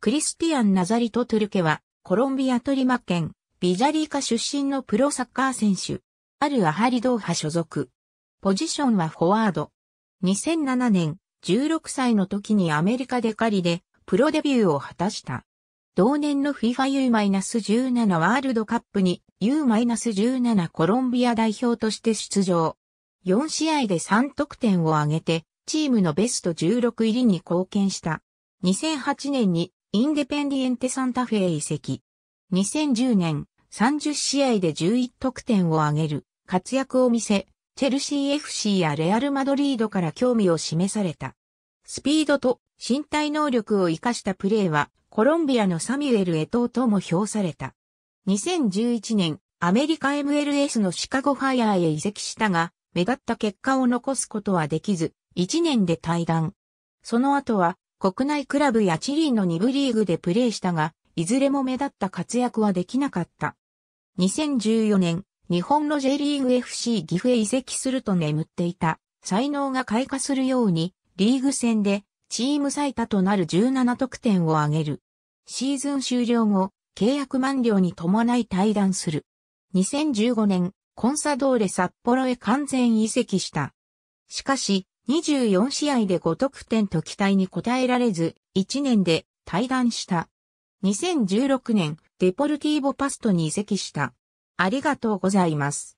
クリスティアン・ナザリト・トゥルケは、コロンビアトリマ県、ビジャリーカ出身のプロサッカー選手、アル・アハリドーハ所属。ポジションはフォワード。2007年、16歳の時にアメリカで狩りで、プロデビューを果たした。同年の FIFAU-17 ワールドカップに U-17 コロンビア代表として出場。4試合で3得点を挙げて、チームのベスト16入りに貢献した。2008年にインデペンディエンテサンタフェへ移籍。2010年、30試合で11得点を挙げる活躍を見せ、チェルシー FC やレアル・マドリードから興味を示された。スピードと身体能力を活かしたプレーは、コロンビアのサミュエル・エトーとも評された。2011年、アメリカ MLS のシカゴファイアーへ移籍したが、目立った結果を残すことはできず、1年で退団。その後は、国内クラブやチリの2部リーグでプレーしたが、いずれも目立った活躍はできなかった。2014年、日本の J リーグ FC 岐阜へ移籍すると眠っていた、才能が開花するように、リーグ戦でチーム最多となる17得点を挙げる。シーズン終了後、契約満了に伴い退団する。2015年、コンサドーレ札幌へ完全移籍した。しかし、24試合で5得点と期待に応えられず、1年で退団した。2016年、デポルティーボパストに移籍した。ありがとうございます。